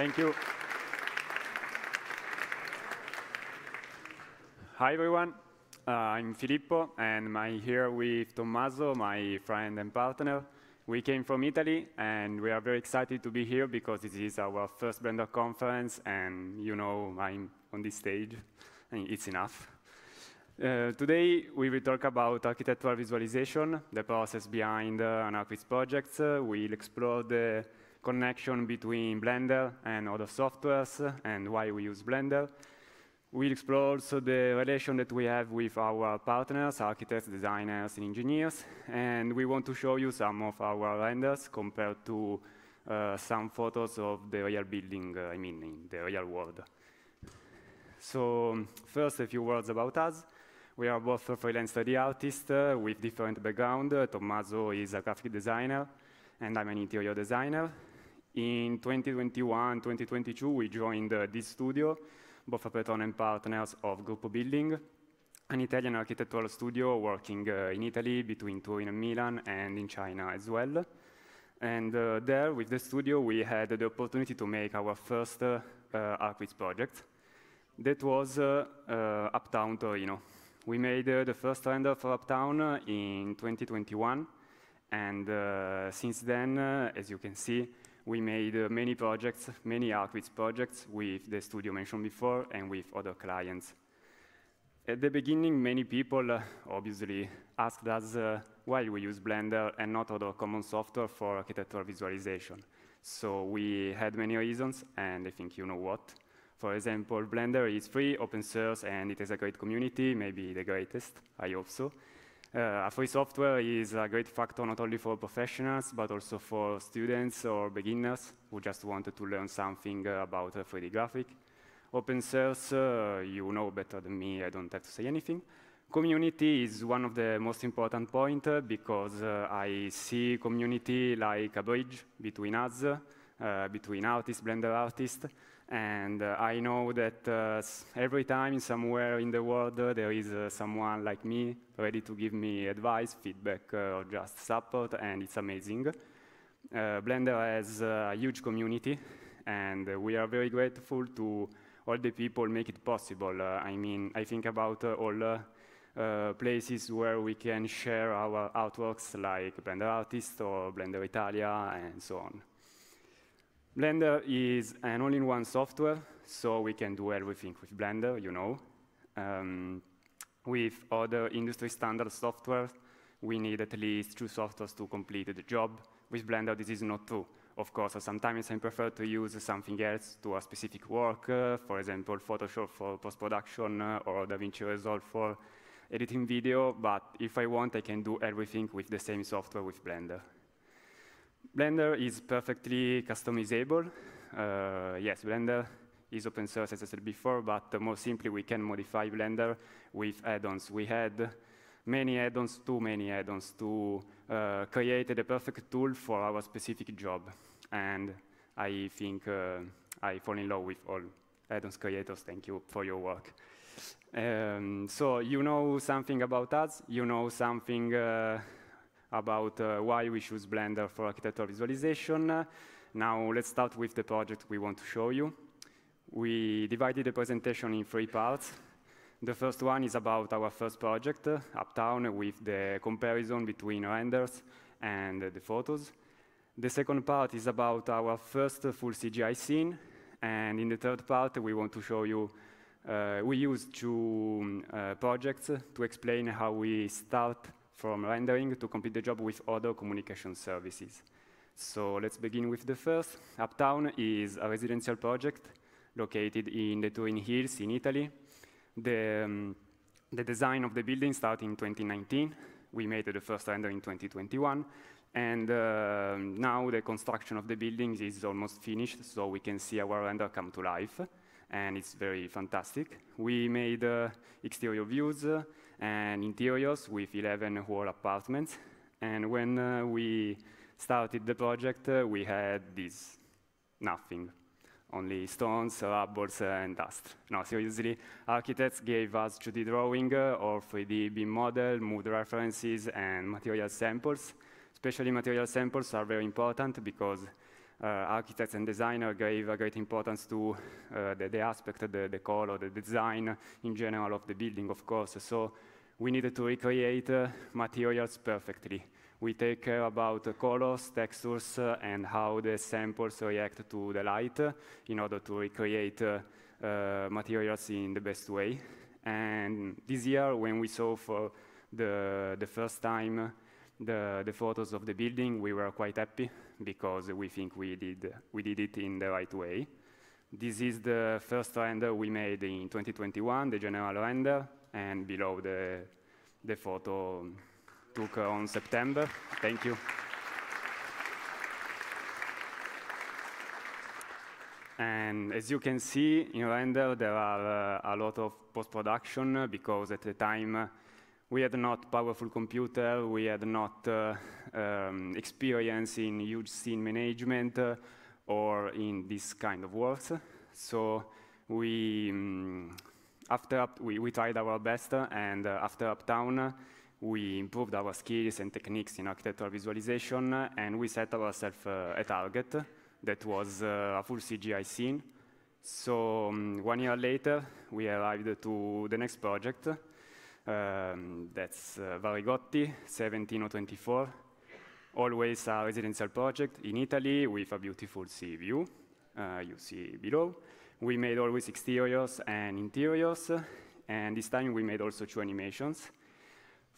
Thank you. Hi, everyone. Uh, I'm Filippo, and I'm here with Tommaso, my friend and partner. We came from Italy, and we are very excited to be here because this is our first Blender conference, and you know I'm on this stage, and it's enough. Uh, today, we will talk about architectural visualization, the process behind uh, an projects. Uh, we'll explore the connection between Blender and other softwares and why we use Blender. We'll explore also the relation that we have with our partners, architects, designers, and engineers. And we want to show you some of our renders compared to uh, some photos of the real building, uh, I mean, in the real world. So first, a few words about us. We are both freelance 3D artists uh, with different background. Tommaso is a graphic designer, and I'm an interior designer. In 2021, 2022, we joined uh, this studio, both a Petone and partners of Gruppo Building, an Italian architectural studio working uh, in Italy between Turin and Milan and in China as well. And uh, there, with the studio, we had the opportunity to make our first uh, uh project. That was uh, uh, Uptown Torino. We made the first render for Uptown in 2021. And since then, as you can see, we made uh, many projects, many Arquids projects with the studio mentioned before and with other clients. At the beginning, many people uh, obviously asked us uh, why we use Blender and not other common software for architectural visualization. So we had many reasons, and I think you know what. For example, Blender is free, open source, and it has a great community, maybe the greatest, I hope so. Uh, software is a great factor not only for professionals, but also for students or beginners who just wanted to learn something uh, about uh, 3D graphic. Open source, uh, you know better than me, I don't have to say anything. Community is one of the most important points uh, because uh, I see community like a bridge between us, between artists, Blender artists, and uh, I know that uh, every time somewhere in the world uh, there is uh, someone like me ready to give me advice, feedback, uh, or just support, and it's amazing. Uh, Blender has a huge community, and we are very grateful to all the people make it possible. I mean, I think about all places where we can share our artworks like Blender Artist or Blender Italia and so on. Blender is an all-in-one software, so we can do everything with Blender, you know. Um, with other industry standard software, we need at least two softwares to complete the job. With Blender, this is not true. Of course, sometimes I prefer to use something else to a specific work, uh, for example, Photoshop for post-production uh, or DaVinci Resolve for editing video, but if I want, I can do everything with the same software with Blender. Blender is perfectly customizable. Uh, yes, Blender is open source, as I said before, but more simply, we can modify Blender with add-ons. We had many add-ons, too many add-ons, to uh, create the perfect tool for our specific job. And I think uh, I fall in love with all add-ons creators. Thank you for your work. Um, so you know something about us. You know something uh, about uh, why we choose Blender for architectural visualization. Now let's start with the project we want to show you. We divided the presentation in three parts. The first one is about our first project, uh, Uptown, with the comparison between renders and the photos. The second part is about our first full CGI scene. And in the third part, we want to show you uh, we use two um, uh, projects to explain how we start from rendering to complete the job with other communication services. So let's begin with the first. Uptown is a residential project located in the Turin Hills in Italy. The, um, the design of the building started in 2019. We made the first render in 2021. And uh, now the construction of the buildings is almost finished, so we can see our render come to life. And it's very fantastic. We made uh, exterior views, uh, and interiors with 11 whole apartments. And when uh, we started the project, uh, we had this nothing, only stones, rubbles, uh, and dust. No, seriously, architects gave us 2D drawing uh, or 3D model, mood references, and material samples. Especially material samples are very important because uh, architects and designers gave a great importance to uh, the, the, aspect, the, the color, the design in general of the building, of course. So we needed to recreate uh, materials perfectly. We take care about colors, textures, and how the samples react to the light in order to recreate materials in the best way. And this year, when we saw for the, the first time the, the photos of the building, we were quite happy because we think we did, we did it in the right way. This is the first render we made in 2021, the general render, and below the, the photo took on September. Thank you. And as you can see in render, there are uh, a lot of post-production because at the time we had not powerful computer, we had not uh, um, experience in huge scene management uh, or in this kind of works. So we, um, after up, we, we, tried our best, uh, and uh, after Uptown, uh, we improved our skills and techniques in architectural visualization, and we set ourselves a target that was a full CGI scene. So um, one year later, we arrived to the next project. Um, that's uh, Varigotti, 1724 always a residential project in Italy with a beautiful sea view, uh, you see below. We made always exteriors and interiors, and this time we made also two animations.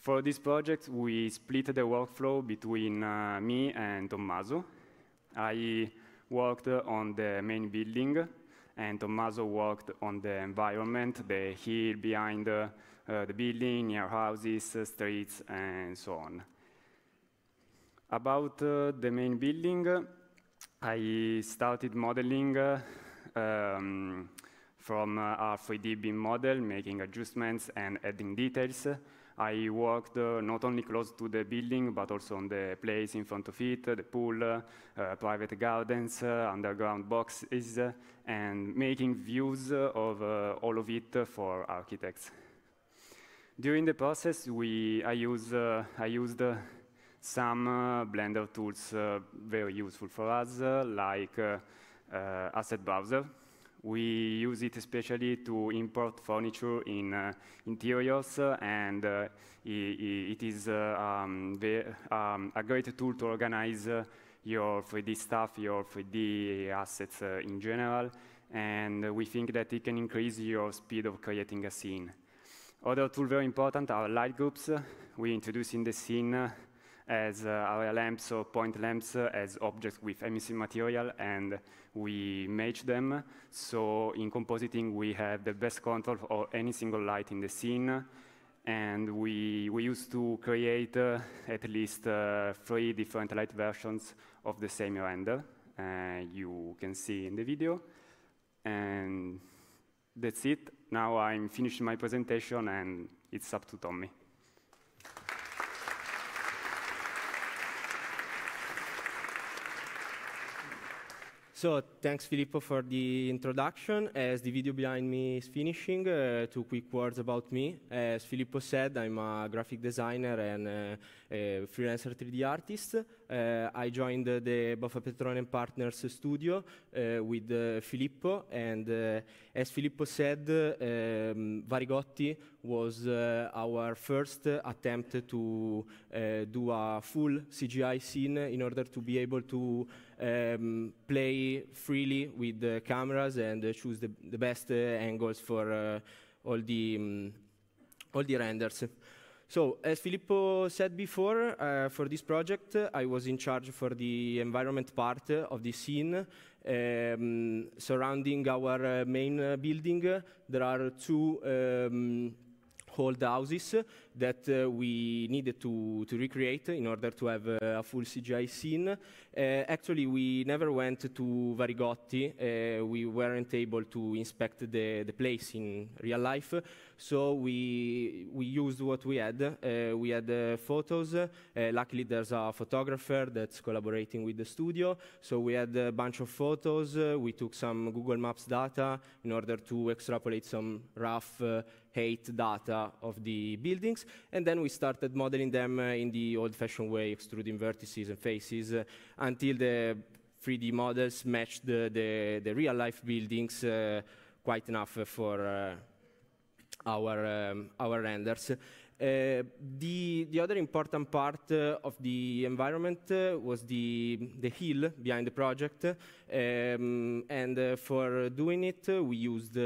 For this project, we split the workflow between uh, me and Tommaso. I worked on the main building, and Tommaso worked on the environment, the hill behind uh, the building, near houses, streets, and so on. About uh, the main building, I started modeling uh, um, from our 3D BIM model, making adjustments and adding details. I worked uh, not only close to the building, but also on the place in front of it, the pool, uh, private gardens, uh, underground boxes, uh, and making views of all of it for architects. During the process, we, I, use, I used some uh, Blender tools uh, very useful for us, uh, like Asset Browser. We use it especially to import furniture in interiors, and it is um, the, um, a great tool to organize your 3D stuff, your 3D assets uh, in general, and we think that it can increase your speed of creating a scene. Other tool very important are light groups. We introduce in the scene as area uh, lamps or uh, point lamps uh, as objects with emissive material and we match them. So in compositing, we have the best control of any single light in the scene. And we, we used to create at least three different light versions of the same render. you can see in the video. And that's it. Now I'm finished my presentation and it's up to Tommy. So thanks, Filippo, for the introduction. As the video behind me is finishing, uh, two quick words about me. As Filippo said, I'm a graphic designer and uh, a freelancer 3D artist uh, I joined uh, the Boffa Petroleum Partners studio uh, with uh, Filippo, and uh, as Filippo said, um, Varigotti was our first attempt to do a full CGI scene in order to be able to um, play freely with the cameras and choose the, the best angles for all the um, all the renders. So, as Filippo said before, uh, for this project, uh, I was in charge for the environment part uh, of the scene. Um, surrounding our uh, main uh, building, there are two um, old houses that uh, we needed to, to recreate in order to have uh, a full CGI scene. Uh, actually, we never went to Varigotti. Uh, we weren't able to inspect the, the place in real life, so we, we used what we had. Uh, we had uh, photos. luckily, there's a photographer that's collaborating with the studio, so we had a bunch of photos. we took some Google Maps data in order to extrapolate some rough height data of the buildings. And then we started modeling them uh, in the old-fashioned way, extruding vertices and faces, uh, until the 3D models matched the, the, the real-life buildings uh, quite enough for our, um, our renders. Uh, the, the, other important part uh, of the environment uh, was the, the hill behind the project. Um, and for doing it, we used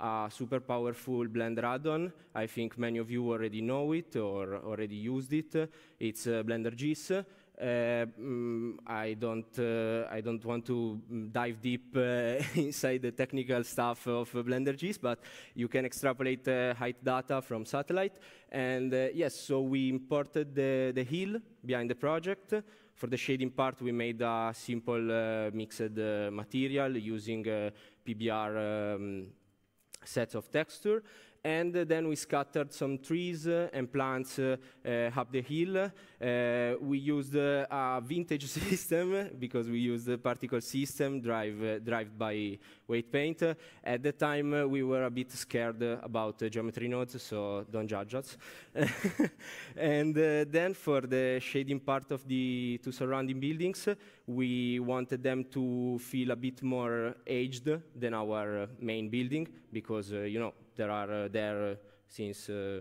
a super powerful Blender add-on. I think many of you already know it or already used it. It's uh, Blender GIS. Uh, mm, I don't uh, I don't want to mm, dive deep uh, inside the technical stuff of Blender GIS, but you can extrapolate uh, height data from satellite. And uh, yes, so we imported the, the hill behind the project. For the shading part, we made a simple uh, mixed material using PBR um, sets of texture and then we scattered some trees uh, and plants uh, uh, up the hill. we used a vintage system because we used the particle system drive, drive by weight paint. At the time, we were a bit scared about geometry nodes, so don't judge us. and then for the shading part of the two surrounding buildings, we wanted them to feel a bit more aged than our main building because, uh, you know, that are uh, there uh, since uh,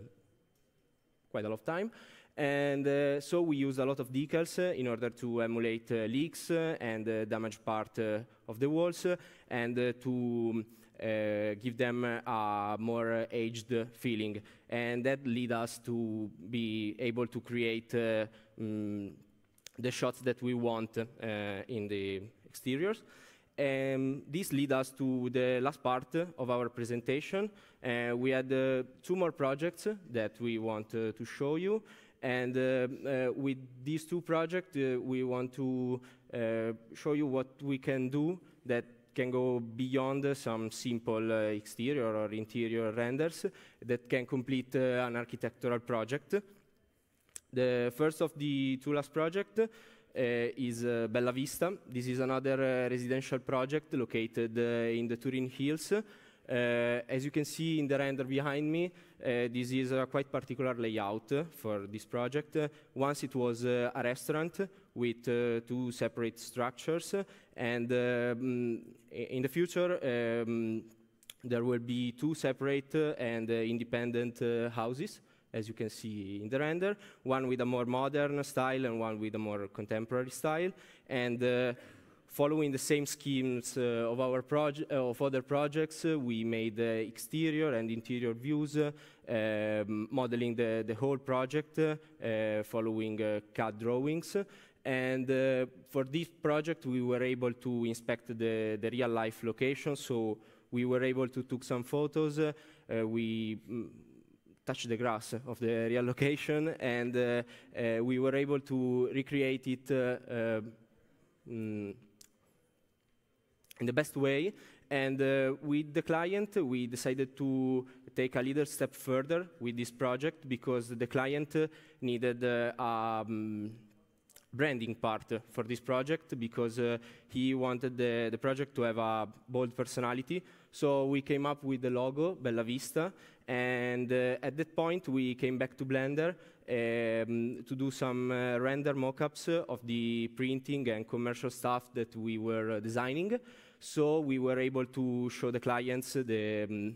quite a lot of time. And so we use a lot of decals in order to emulate leaks and damaged part of the walls and to um, uh, give them a more aged feeling. And that lead us to be able to create uh, mm, the shots that we want uh, in the exteriors. Um, this leads us to the last part of our presentation. Uh, we had uh, two more projects that we want uh, to show you. And uh, uh, with these two projects, uh, we want to show you what we can do that can go beyond some simple exterior or interior renders that can complete an architectural project. The first of the two last projects Eh, is eh, Bella Vista. This is another eh, residential project located in the Turin Hills. as you can see in the render behind me, this is a quite particular layout for this project. once it was a restaurant with two separate structures, and mm, in the future, um, there will be two separate and independent houses as you can see in the render, one with a more modern style and one with a more contemporary style. And uh, following the same schemes uh, of our uh, of other projects, uh, we made uh, exterior and interior views, um, modeling the, the whole project following CAD drawings. And uh, for this project, we were able to inspect the, the real life location. So we were able to take some photos. uh, we mm, touched the grass of the real location, and uh, uh, we were able to recreate it uh, um, mm, in the best way. And uh, with the client, we decided to take a little step further with this project because the client needed uh, a um, branding part for this project because uh, he wanted the, the project to have a bold personality. So we came up with the logo, Bella Vista, and uh, at that point we came back to Blender um, to do some uh, render mockups of the printing and commercial stuff that we were uh, designing. So we were able to show the clients the, um,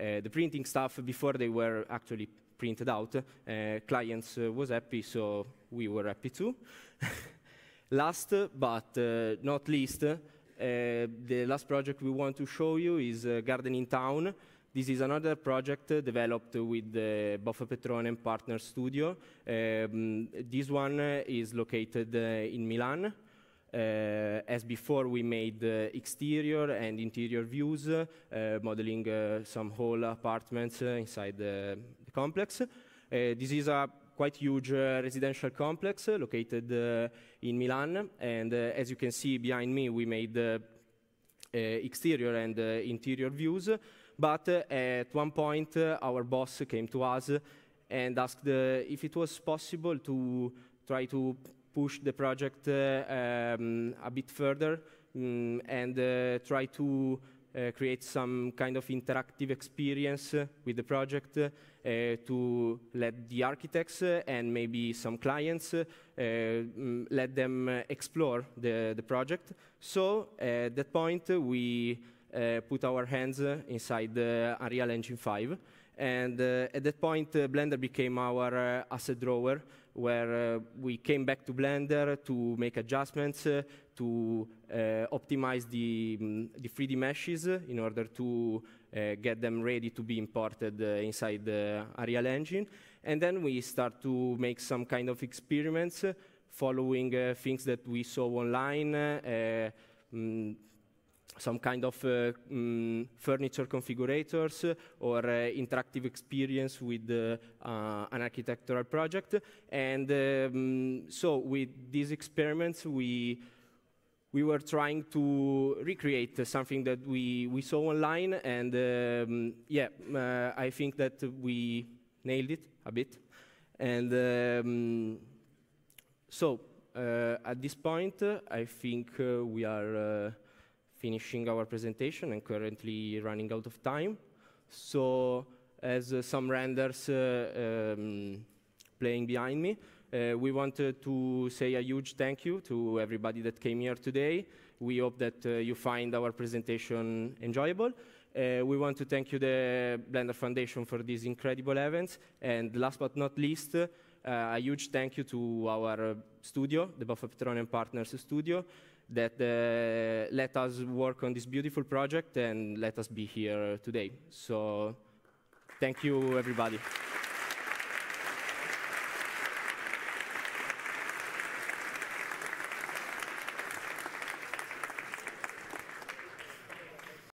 uh, the printing stuff before they were actually printed out. Uh, clients was happy, so we were happy too. Last but not least, uh, the last project we want to show you is uh, Garden in Town. This is another project uh, developed with the uh, Boffa Petronen Partner Studio. Um, this one uh, is located in Milan. as before, we made exterior and interior views, modeling some whole apartments inside the, the complex. this is a quite huge uh, residential complex uh, located uh, in Milan. And as you can see behind me, we made exterior and interior views. But at one point, our boss came to us and asked if it was possible to try to push the project um, a bit further mm, and try to uh, create some kind of interactive experience uh, with the project uh, to let the architects and maybe some clients mm, let them explore the, the project. So at that point, we put our hands inside Unreal Engine 5. And at that point, Blender became our asset drawer where uh, we came back to Blender to make adjustments, uh, to uh, optimize the, mm, the 3D meshes in order to get them ready to be imported inside the Unreal Engine. And then we start to make some kind of experiments following uh, things that we saw online, uh, mm, some kind of uh, um, furniture configurators or uh, interactive experience with uh, an architectural project. And um, so with these experiments, we we were trying to recreate something that we, we saw online. And um, yeah, uh, I think that we nailed it a bit. And um, so uh, at this point, I think uh, we are finishing our presentation and currently running out of time. So as uh, some renders uh, um, playing behind me, uh, we wanted to say a huge thank you to everybody that came here today. We hope that you find our presentation enjoyable. Uh, we want to thank you, the Blender Foundation, for these incredible events. And last but not least, uh, a huge thank you to our uh, studio, the Buffa Petroleum Partners Studio, that uh, let us work on this beautiful project and let us be here today. So thank you, everybody.